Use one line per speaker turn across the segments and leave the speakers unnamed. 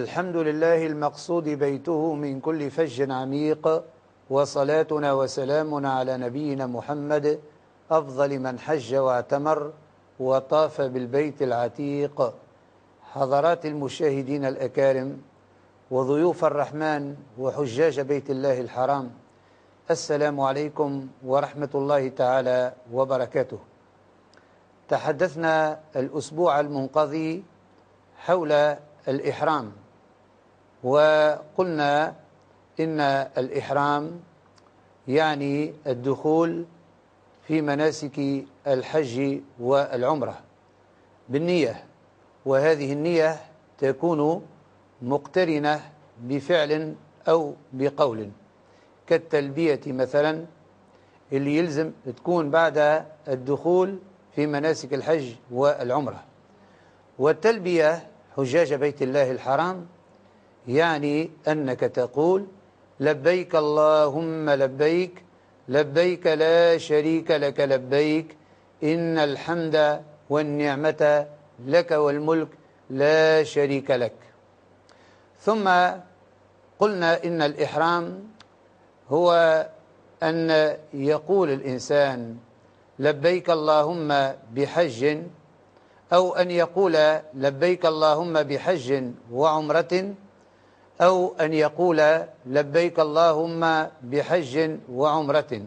الحمد لله المقصود بيته من كل فج عميق وصلاتنا وسلامنا على نبينا محمد أفضل من حج واعتمر وطاف بالبيت العتيق حضرات المشاهدين الأكارم وضيوف الرحمن وحجاج بيت الله الحرام السلام عليكم ورحمة الله تعالى وبركاته تحدثنا الأسبوع المنقضي حول الإحرام وقلنا إن الإحرام يعني الدخول في مناسك الحج والعمرة بالنية وهذه النية تكون مقترنة بفعل أو بقول كالتلبية مثلا اللي يلزم تكون بعد الدخول في مناسك الحج والعمرة والتلبية حجاج بيت الله الحرام يعني أنك تقول لبيك اللهم لبيك لبيك لا شريك لك لبيك إن الحمد والنعمة لك والملك لا شريك لك ثم قلنا إن الإحرام هو أن يقول الإنسان لبيك اللهم بحج أو أن يقول لبيك اللهم بحج وعمرة أو أن يقول لبيك اللهم بحج وعمرة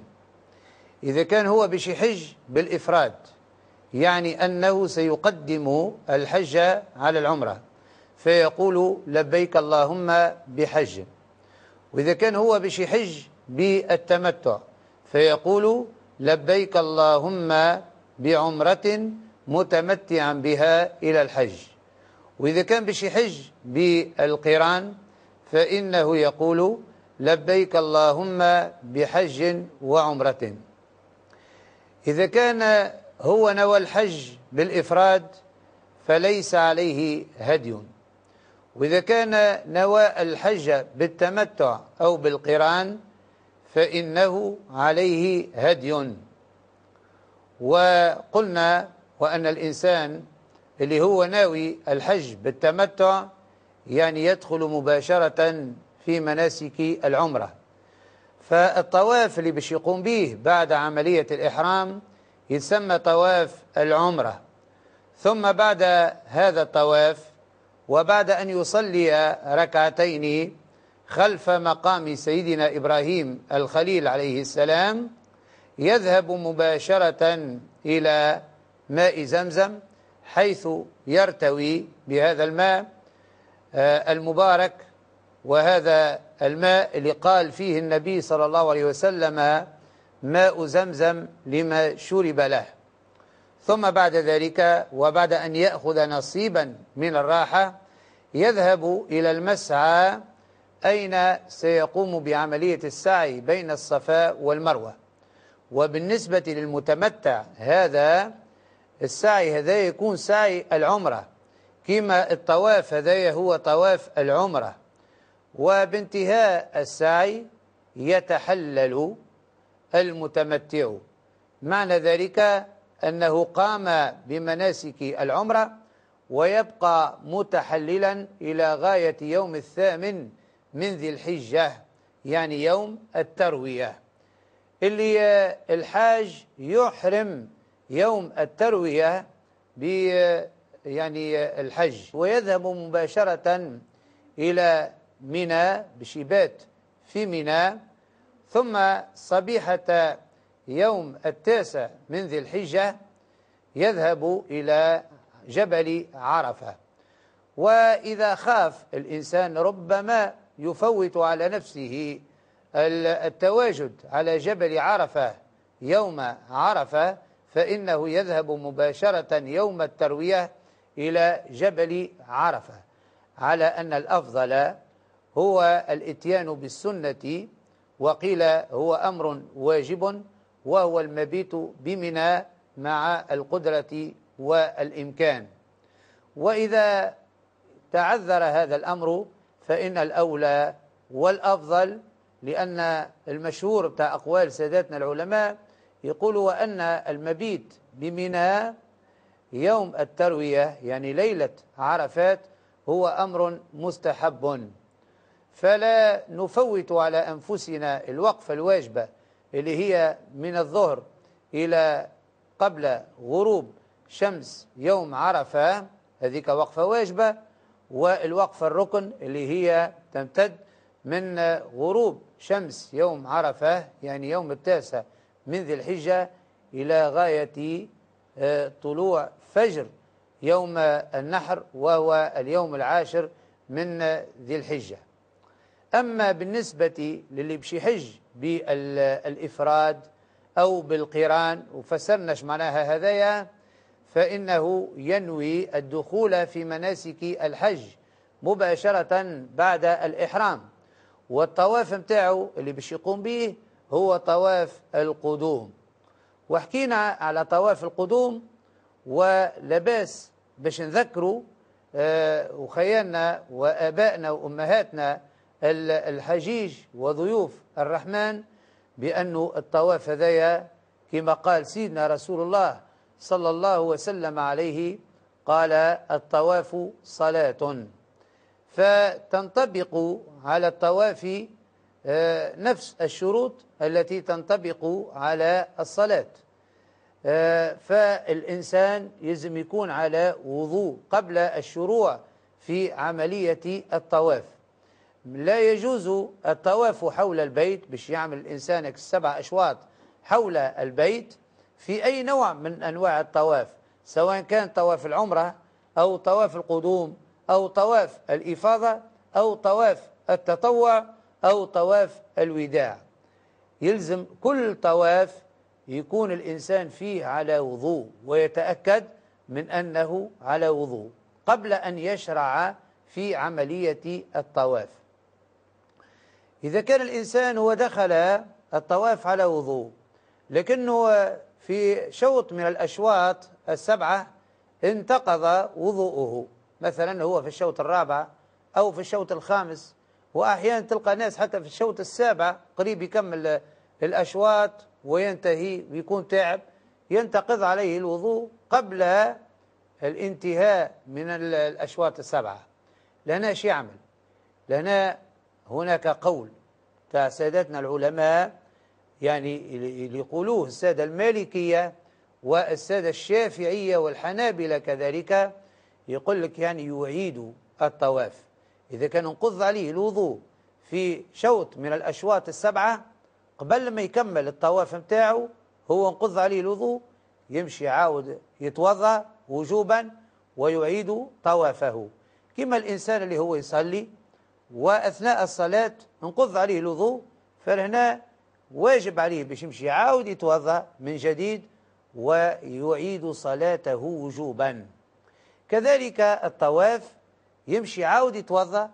إذا كان هو بشي حج بالإفراد يعني أنه سيقدم الحج على العمرة فيقول لبيك اللهم بحج وإذا كان هو بشي حج بالتمتع فيقول لبيك اللهم بعمرة متمتعا بها إلى الحج وإذا كان بشي حج بالقران فإنه يقول لبيك اللهم بحج وعمرة إذا كان هو نوى الحج بالإفراد فليس عليه هدي وإذا كان نوى الحج بالتمتع أو بالقران فإنه عليه هدي وقلنا وأن الإنسان اللي هو ناوي الحج بالتمتع يعني يدخل مباشرة في مناسك العمرة فالطواف اللي باش يقوم به بعد عملية الإحرام يسمى طواف العمرة ثم بعد هذا الطواف وبعد أن يصلي ركعتين خلف مقام سيدنا إبراهيم الخليل عليه السلام يذهب مباشرة إلى ماء زمزم حيث يرتوي بهذا الماء آه، المبارك وهذا الماء اللي قال فيه النبي صلى الله عليه وسلم ماء زمزم لما شرب له ثم بعد ذلك وبعد أن يأخذ نصيبا من الراحة يذهب إلى المسعى أين سيقوم بعملية السعي بين الصفاء والمروة وبالنسبة للمتمتع هذا السعي هذا يكون سعي العمرة كما الطواف هذايا هو طواف العمرة وبانتهاء السعي يتحلل المتمتع معنى ذلك أنه قام بمناسك العمرة ويبقى متحللا إلى غاية يوم الثامن من ذي الحجة يعني يوم التروية اللي الحاج يحرم يوم التروية يعني آه، الحج ويذهب مباشرة إلى منى بشبات في منى ثم صبيحة يوم التاسع من ذي الحجة يذهب إلى جبل عرفة وإذا خاف الإنسان ربما يفوت على نفسه التواجد على جبل عرفة يوم عرفة فإنه يذهب مباشرة يوم التروية إلى جبل عرفة على أن الأفضل هو الاتيان بالسنة وقيل هو أمر واجب وهو المبيت بمنى مع القدرة والإمكان وإذا تعذر هذا الأمر فإن الأولى والأفضل لأن المشهور بتاع أقوال ساداتنا العلماء يقول وأن المبيت بمنى يوم التروية يعني ليلة عرفات هو أمر مستحب فلا نفوت على أنفسنا الوقفة الواجبة اللي هي من الظهر إلى قبل غروب شمس يوم عرفة هذيك وقفة واجبة والوقفة الركن اللي هي تمتد من غروب شمس يوم عرفة يعني يوم التاسع من ذي الحجة إلى غاية طلوع فجر يوم النحر وهو اليوم العاشر من ذي الحجة أما بالنسبة للي بشي حج بالإفراد أو بالقران وفسرنا معناها هذايا فإنه ينوي الدخول في مناسك الحج مباشرة بعد الإحرام والطواف متاعه اللي باش يقوم به هو طواف القدوم وحكينا على طواف القدوم ولباس باش نذكروا وخيالنا آه، وآبائنا وأمهاتنا الحجيج وضيوف الرحمن بأنه الطواف هذايا كما قال سيدنا رسول الله صلى الله وسلم عليه قال الطواف صلاة فتنطبق على الطواف آه، نفس الشروط التي تنطبق على الصلاة آه، فالإنسان يجب يكون على وضوء قبل الشروع في عملية الطواف لا يجوز الطواف حول البيت باش يعمل الإنسان سبع أشواط حول البيت في أي نوع من أنواع الطواف سواء كان طواف العمرة أو طواف القدوم أو طواف الإفاضة أو طواف التطوع أو طواف الوداع يلزم كل طواف يكون الإنسان فيه على وضوء ويتأكد من أنه على وضوء قبل أن يشرع في عملية الطواف إذا كان الإنسان هو دخل الطواف على وضوء لكنه في شوط من الأشواط السبعة انتقض وضوءه مثلا هو في الشوط الرابع أو في الشوط الخامس وأحيانا تلقى ناس حتى في الشوط السابع قريب يكمل الأشواط وينتهي ويكون تعب ينتقض عليه الوضوء قبل الانتهاء من الأشواط السبعة لنا شو يعمل لنا هناك قول تاع سادتنا العلماء يعني اللي يقولوه السادة المالكية والسادة الشافعية والحنابلة كذلك يقول لك يعني يعيد الطواف إذا كان نقض عليه الوضوء في شوط من الأشواط السبعة قبل ما يكمل الطواف متاعه هو انقض عليه الوضوء يمشي عاود يتوضا وجوبا ويعيد طوافه كما الإنسان اللي هو يصلي وأثناء الصلاة انقض عليه الوضوء فلهنا واجب عليه باش يمشي عاود يتوضا من جديد ويعيد صلاته وجوبا كذلك الطواف يمشي عاود يتوضا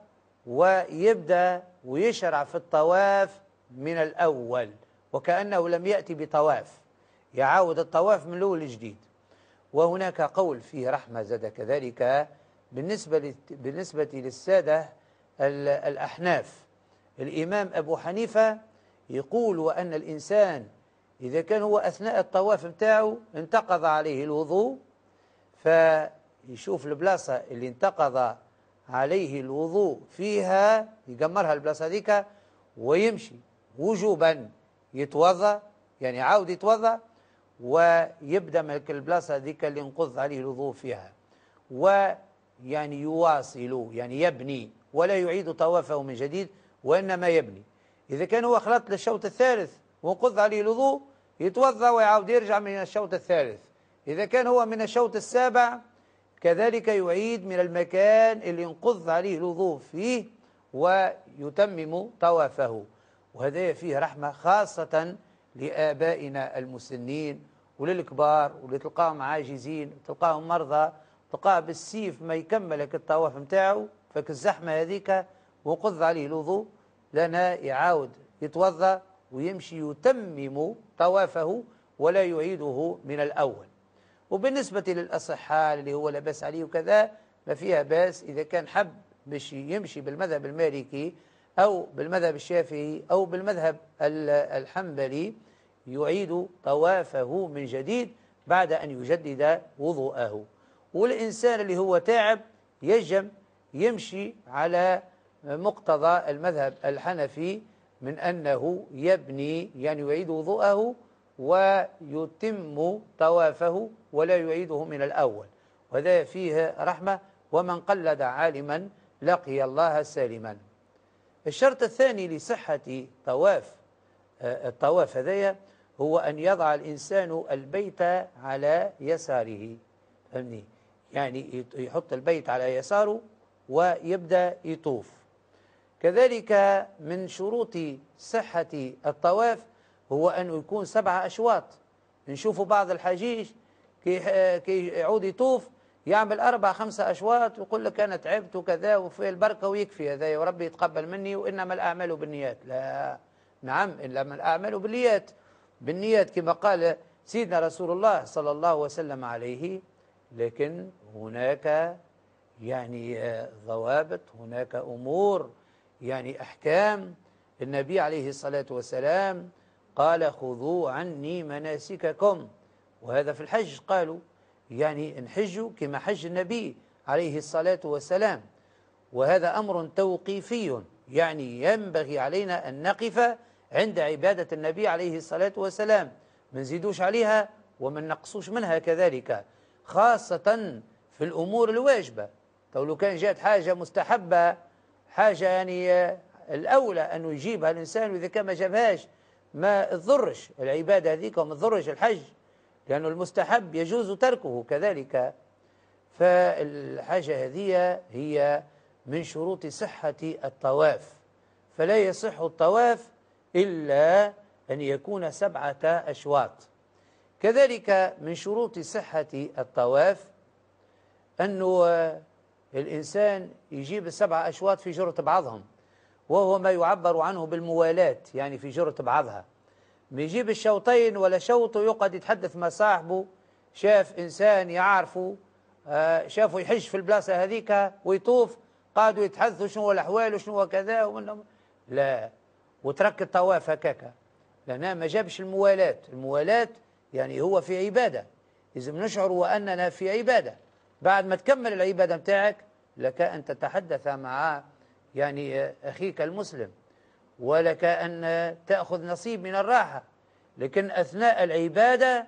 ويبدا ويشرع في الطواف من الاول وكانه لم ياتي بطواف يعاود الطواف من الاول جديد وهناك قول فيه رحمه زاد كذلك بالنسبه بالنسبه للساده الاحناف الامام ابو حنيفه يقول وان الانسان إذا كان هو أثناء الطواف بتاعه انتقض عليه الوضوء فيشوف البلاصة اللي انتقض عليه الوضوء فيها يجمرها البلاصة هذيك ويمشي وجوبا يتوضا يعني عاود يتوضا ويبدا من البلاصه هذيك اللي انقض عليه الوضوء فيها ويعني يواصل يعني يبني ولا يعيد طوافه من جديد وانما يبني اذا كان هو خلط للشوط الثالث وانقض عليه الوضوء يتوضا ويعاود يرجع من الشوط الثالث اذا كان هو من الشوط السابع كذلك يعيد من المكان اللي ينقض عليه الوضوء فيه ويتمم طوافه وهذا فيه رحمة خاصة لآبائنا المسنين وللكبار واللي تلقاهم عاجزين تلقاهم مرضى تلقاه بالسيف ما يكملك الطواف متاعه فك الزحمة هذيك وقض عليه الوضوء لنا يعاود يتوضا ويمشي يتمم طوافه ولا يعيده من الأول وبالنسبة للأصحاء اللي هو لاباس عليه وكذا ما فيها باس إذا كان حب باش يمشي بالمذهب المالكي أو بالمذهب الشافعي أو بالمذهب الحنبلي يعيد طوافه من جديد بعد أن يجدد وضوءه والإنسان اللي هو تعب يجم يمشي على مقتضى المذهب الحنفي من أنه يبني يعني يعيد وضوءه ويتم طوافه ولا يعيده من الأول وذا فيه رحمة ومن قلد عالما لقي الله سالما الشرط الثاني لصحة طواف آه، الطواف هذايا هو أن يضع الإنسان البيت على يساره فهمني يعني يحط البيت على يساره ويبدأ يطوف كذلك من شروط صحة الطواف هو أنه يكون سبعة أشواط نشوفوا بعض الحجيج كي, كي يعود يطوف يعمل أربع خمسة أشواط ويقول لك أنا تعبت وكذا وفي البركة ويكفي هذا يا ربي يتقبل مني وإنما الأعمال بالنيات لا نعم إنما الأعمال بالنيات بالنيات كما قال سيدنا رسول الله صلى الله وسلم عليه لكن هناك يعني ضوابط هناك أمور يعني أحكام النبي عليه الصلاة والسلام قال خذوا عني مناسككم وهذا في الحج قالوا يعني انحجوا كما حج النبي عليه الصلاة والسلام وهذا أمر توقيفي يعني ينبغي علينا أن نقف عند عبادة النبي عليه الصلاة والسلام ما نزيدوش عليها وما نقصوش منها كذلك خاصة في الأمور الواجبة طيب لو كان جاءت حاجة مستحبة حاجة يعني الأولى أن يجيبها الإنسان وإذا كان ما جابهاش ما تضرش العبادة هذيك وما تضرش الحج لأنه المستحب يجوز تركه كذلك فالحاجة هذه هي من شروط صحة الطواف فلا يصح الطواف إلا أن يكون سبعة أشواط كذلك من شروط صحة الطواف أنه الإنسان يجيب السبعة أشواط في جرة بعضهم وهو ما يعبر عنه بالموالاة يعني في جرة بعضها ما يجيب الشوطين ولا شوط يقعد يتحدث مع صاحبه شاف إنسان يعرفه آه، شافه يحج في البلاصة هذيك ويطوف قعدوا يتحدثوا شنو الأحوال وشنو كذا ومنهم لا وترك الطواف هكاك لان ما جابش الموالاة الموالاة يعني هو في عبادة لازم نشعر وأننا في عبادة بعد ما تكمل العبادة نتاعك لك أن تتحدث مع يعني آه، أخيك المسلم ولك أن تأخذ نصيب من الراحة لكن أثناء العبادة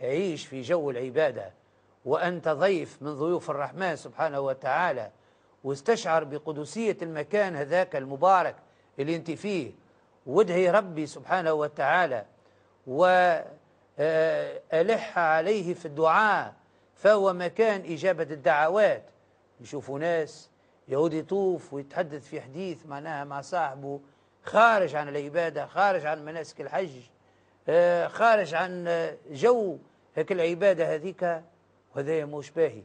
عيش في جو العبادة وأنت ضيف من ضيوف الرحمن سبحانه وتعالى واستشعر بقدسية المكان هذاك المبارك اللي أنت فيه وادعي ربي سبحانه وتعالى وألح آه، عليه في الدعاء فهو مكان إجابة الدعوات نشوفوا ناس يهودي يطوف ويتحدث في حديث معناها مع صاحبه خارج عن العبادة خارج عن مناسك الحج آه، خارج عن جو هيك العبادة هذيك وهذا مش باهي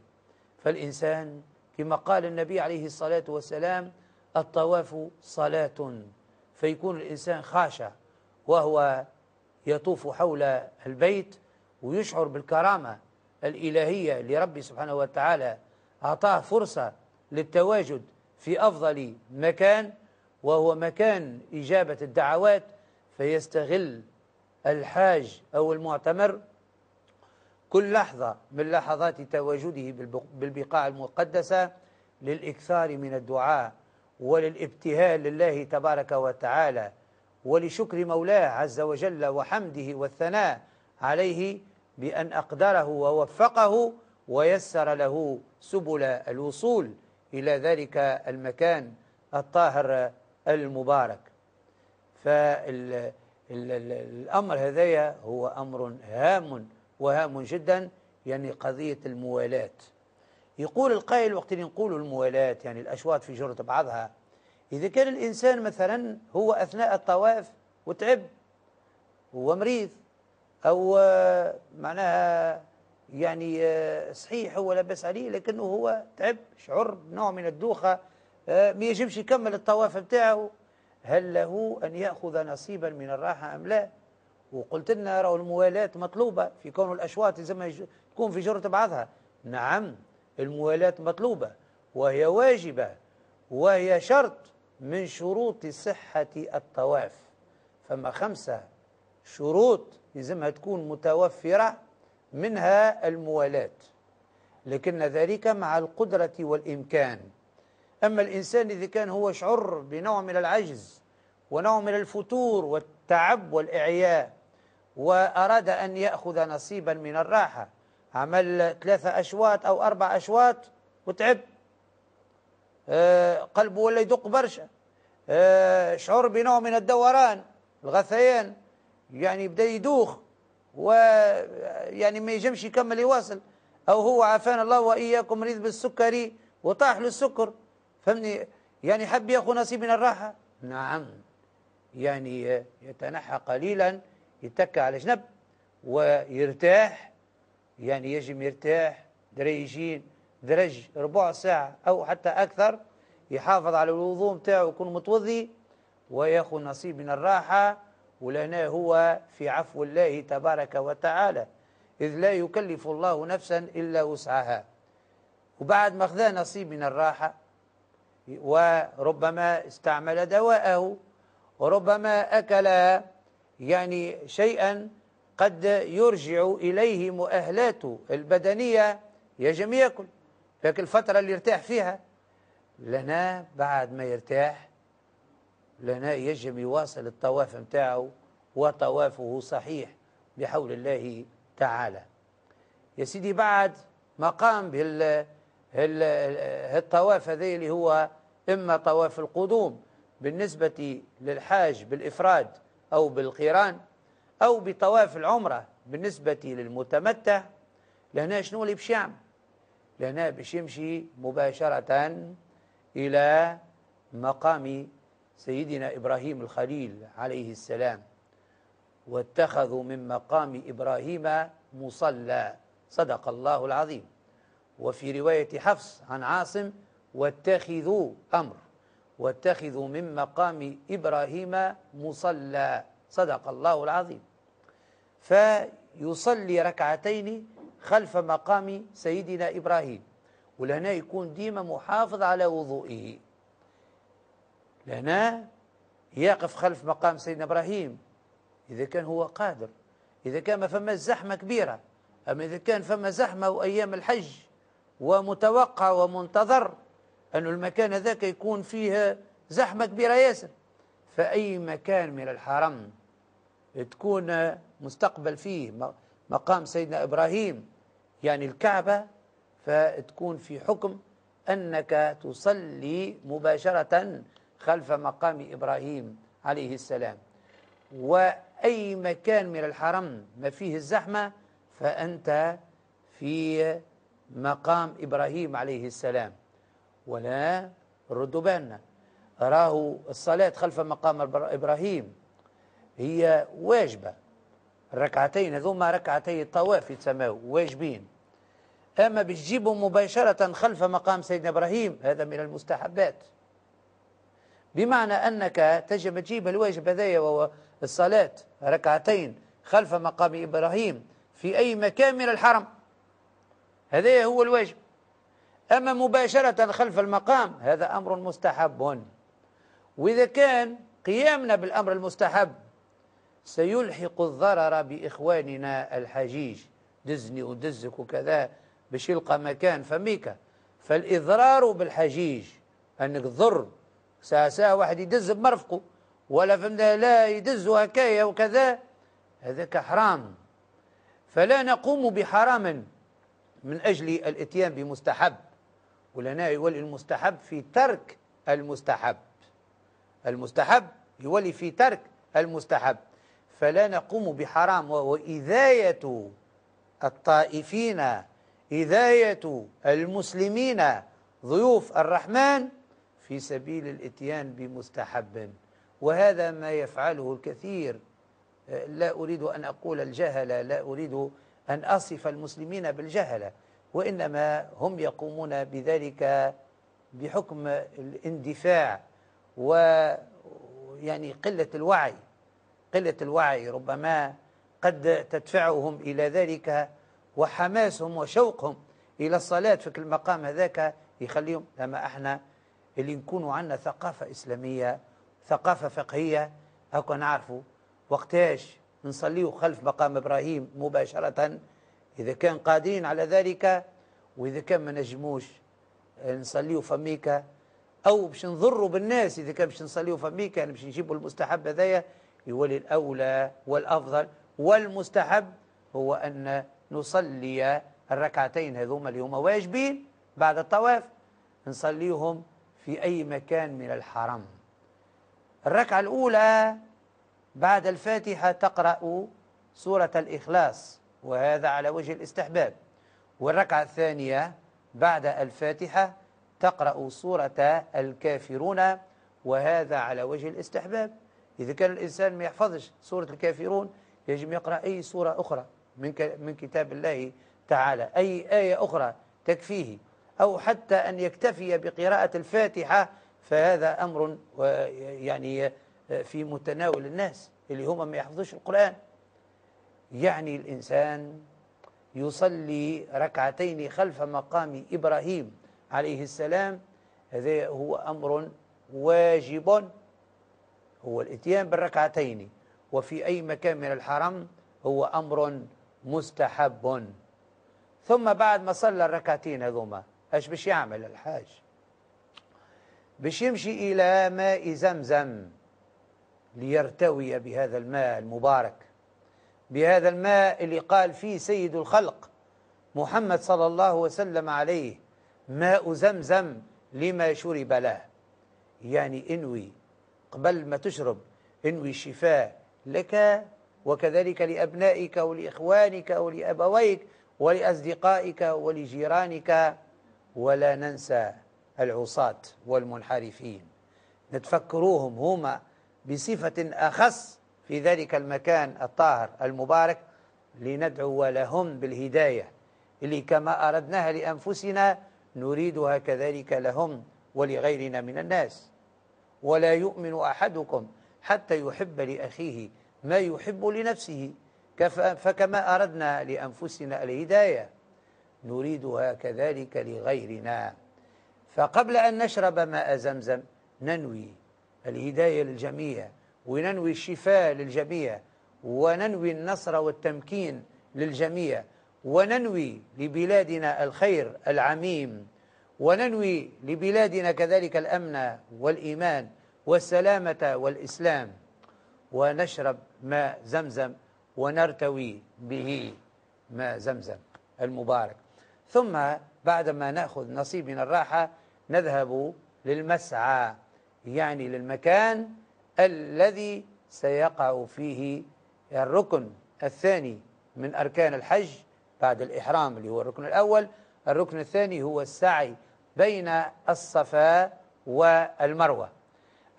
فالإنسان كما قال النبي عليه الصلاة والسلام الطواف صلاة فيكون الإنسان خاشع وهو يطوف حول البيت ويشعر بالكرامة الإلهية لربي سبحانه وتعالى أعطاه فرصة للتواجد في أفضل مكان وهو مكان إجابة الدعوات فيستغل الحاج أو المعتمر كل لحظة من لحظات تواجده بالبقاع المقدسة للإكثار من الدعاء وللابتهال لله تبارك وتعالى ولشكر مولاه عز وجل وحمده والثناء عليه بأن أقدره ووفقه ويسر له سبل الوصول إلى ذلك المكان الطاهر المبارك فالأمر هذايا هو أمر هام وهام جدا يعني قضية الموالاة يقول القائل وقت اللي نقولوا الموالاة يعني الأشواط في جرة بعضها إذا كان الإنسان مثلا هو أثناء الطواف وتعب ومريض أو معناها يعني آه، صحيح هو لاباس عليه لكنه هو تعب شعر بنوع من الدوخة آه، ما يجبش يكمل الطواف بتاعه هل له أن يأخذ نصيبا من الراحة أم لا وقلت لنا راهو الموالاة مطلوبة في كون الأشواط لازم تكون في جرة بعضها نعم الموالاة مطلوبة وهي واجبة وهي شرط من شروط صحة الطواف فما خمسة شروط لازمها تكون متوفرة منها الموالاة لكن ذلك مع القدرة والإمكان أما الإنسان إذا كان هو شعر بنوع من العجز ونوع من الفتور والتعب والإعياء وأراد أن يأخذ نصيبا من الراحة عمل ثلاثة أشواط أو أربع أشواط وتعب آه، قلبه ولا يدق برشا آه، شعر بنوع من الدوران الغثيان يعني بدا يدوخ ويعني ما يجمش يكمل يواصل أو هو عافانا الله وإياكم مريض بالسكري وطاح له السكر فهمني يعني حب ياخذ نصيب من الراحة نعم يعني يتنحى قليلا يتكى على جنب ويرتاح يعني يجب يرتاح دريجين درج ربع ساعة أو حتى أكثر يحافظ على الوضوء متاعه يكون متوضي وياخذ نصيب من الراحة ولنا هو في عفو الله تبارك وتعالى إذ لا يكلف الله نفسا إلا وسعها وبعد ما خذا نصيب من الراحة وربما استعمل دواءه وربما أكل يعني شيئا قد يرجع إليه مؤهلاته البدنية يجم يأكل لكن الفترة اللي ارتاح فيها لنا بعد ما يرتاح لنا يجب يواصل الطواف متاعه وطوافه صحيح بحول الله تعالى يا سيدي بعد ما قام بهال الطواف هذا اللي هو إما طواف القدوم بالنسبة للحاج بالإفراد أو بالقيران أو بطواف العمرة بالنسبة للمتمتع لهنا شنو اللي باش يعمل؟ لهنا باش يمشي مباشرة إلى مقام سيدنا إبراهيم الخليل عليه السلام واتخذوا من مقام إبراهيم مصلى صدق الله العظيم وفي رواية حفص عن عاصم واتخذوا أمر واتخذوا من مقام إبراهيم مصلى صدق الله العظيم فيصلي ركعتين خلف مقام سيدنا إبراهيم ولهنا يكون ديما محافظ على وضوئه لهنا يقف خلف مقام سيدنا إبراهيم إذا كان هو قادر إذا كان ما فما زحمة كبيرة أما إذا كان فما زحمة وأيام الحج ومتوقع ومنتظر أن المكان ذاك يكون فيه زحمة كبيرة ياسر فأي مكان من الحرم تكون مستقبل فيه مقام سيدنا إبراهيم يعني الكعبة فتكون في حكم أنك تصلي مباشرة خلف مقام إبراهيم عليه السلام وأي مكان من الحرم ما فيه الزحمة فأنت في مقام إبراهيم عليه السلام ولا ردوا بالنا راهو الصلاة خلف مقام إبراهيم هي واجبة الركعتين هذوما ركعتي الطواف يتسماو واجبين أما بتجيبهم مباشرة خلف مقام سيدنا إبراهيم هذا من المستحبات بمعنى أنك تجب تجيب الواجب هذايا وهو الصلاة ركعتين خلف مقام إبراهيم في أي مكان من الحرم هذا هو الواجب أما مباشرة خلف المقام هذا أمر مستحب وإذا كان قيامنا بالأمر المستحب سيلحق الضرر بإخواننا الحجيج دزني ودزك وكذا باش يلقى مكان فميكا فالإضرار بالحجيج أنك تضر ساعة ساعة واحد يدز بمرفقه ولا فهمنا لا يدز هكايا وكذا هذاك حرام فلا نقوم بحرام من أجل الاتيان بمستحب ولنا يولي المستحب في ترك المستحب المستحب يولي في ترك المستحب فلا نقوم بحرام وإذاية الطائفين إذاية المسلمين ضيوف الرحمن في سبيل الاتيان بمستحب وهذا ما يفعله الكثير لا أريد أن أقول الجهلة لا أريد أن أصف المسلمين بالجهلة وإنما هم يقومون بذلك بحكم الاندفاع ويعني قلة الوعي قلة الوعي ربما قد تدفعهم إلى ذلك وحماسهم وشوقهم إلى الصلاة في المقام هذاك يخليهم لما احنا اللي نكونوا عندنا ثقافة إسلامية ثقافة فقهية هكا نعرفوا وقتاش نصليوا خلف مقام إبراهيم مباشرة إذا كان قادرين على ذلك وإذا كان ما نجموش آه، نصليوا فميكا أو باش نضروا بالناس إذا كان باش نصليوا فميكا يعني باش نجيبوا المستحب هذايا يولي الأولى والأفضل والمستحب هو أن نصلي الركعتين هذوما اللي هما واجبين بعد الطواف نصليهم في أي مكان من الحرم الركعة الأولى بعد الفاتحة تقرأ سورة الإخلاص وهذا على وجه الاستحباب والركعة الثانية بعد الفاتحة تقرأ سورة الكافرون وهذا على وجه الاستحباب إذا كان الإنسان ما يحفظش سورة الكافرون يجب يقرأ أي سورة أخرى من من كتاب الله تعالى أي آية أخرى تكفيه أو حتى أن يكتفي بقراءة الفاتحة فهذا أمر يعني في متناول الناس اللي هم ما يحفظوش القرآن يعني الإنسان يصلي ركعتين خلف مقام إبراهيم عليه السلام هذا هو أمر واجب هو الاتيان بالركعتين وفي أي مكان من الحرم هو أمر مستحب ثم بعد ما صلى الركعتين هذوما اش باش يعمل الحاج باش يمشي الى ماء زمزم ليرتوي بهذا الماء المبارك بهذا الماء اللي قال فيه سيد الخلق محمد صلى الله وسلم عليه ماء زمزم لما شرب له يعني انوي قبل ما تشرب انوي الشفاء لك وكذلك لأبنائك ولإخوانك ولأبويك ولأصدقائك ولجيرانك ولا ننسى العصاة والمنحرفين نتفكروهم هما بصفة أخص في ذلك المكان الطاهر المبارك لندعو لهم بالهداية اللي كما أردناها لأنفسنا نريدها كذلك لهم ولغيرنا من الناس ولا يؤمن أحدكم حتى يحب لأخيه ما يحب لنفسه فكما أردنا لأنفسنا الهداية نريدها كذلك لغيرنا فقبل أن نشرب ماء زمزم ننوي الهداية للجميع وننوي الشفاء للجميع وننوي النصر والتمكين للجميع وننوي لبلادنا الخير العميم وننوي لبلادنا كذلك الأمن والإيمان والسلامة والإسلام ونشرب ماء زمزم ونرتوي به ماء زمزم المبارك ثم بعدما نأخذ نصيب من الراحة نذهب للمسعى يعني للمكان الذي سيقع فيه الركن الثاني من أركان الحج بعد الإحرام اللي هو الركن الأول الركن الثاني هو السعي بين الصفا والمروة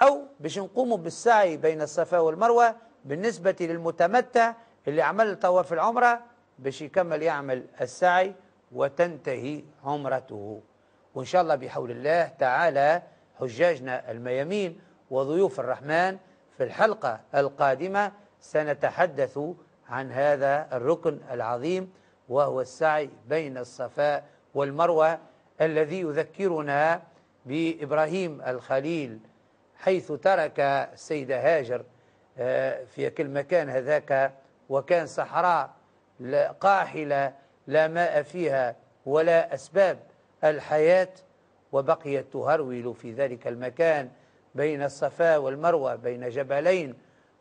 أو باش نقوموا بالسعي بين الصفا والمروة بالنسبة للمتمتع اللي عمل طواف العمرة باش يكمل يعمل السعي وتنتهي عمرته وإن شاء الله بحول الله تعالى حجاجنا الميامين وضيوف الرحمن في الحلقة القادمة سنتحدث عن هذا الركن العظيم وهو السعي بين الصفاء والمروة الذي يذكرنا بإبراهيم الخليل حيث ترك السيدة هاجر آه، في كل مكان هذاك وكان صحراء قاحلة لا ماء فيها ولا أسباب الحياة وبقيت تهرول في ذلك المكان بين الصفا والمروة بين جبلين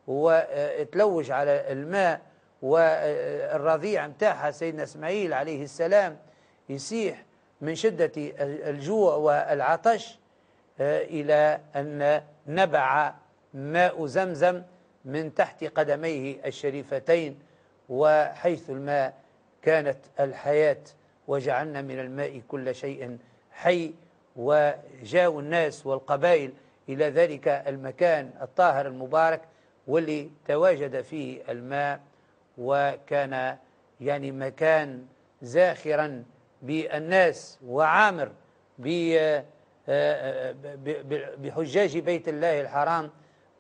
وتلوج على الماء والرضيع متاحة سيدنا اسماعيل عليه السلام يسيح من شدة الجوع والعطش إلى أن نبع ماء زمزم من تحت قدميه الشريفتين وحيث الماء كانت الحياة وجعلنا من الماء كل شيء حي وجاءوا الناس والقبائل إلى ذلك المكان الطاهر المبارك واللي تواجد فيه الماء وكان يعني مكان زاخرا بالناس وعامر آه، آه، بحجاج بيت الله الحرام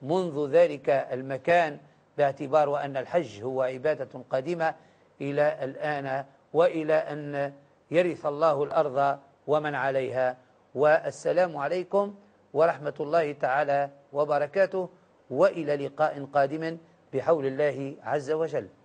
منذ ذلك المكان باعتبار أن الحج هو عبادة قديمة إلى الآن وإلى أن يرث الله الأرض ومن عليها والسلام عليكم ورحمة الله تعالى وبركاته وإلى لقاء قادم بحول الله عز وجل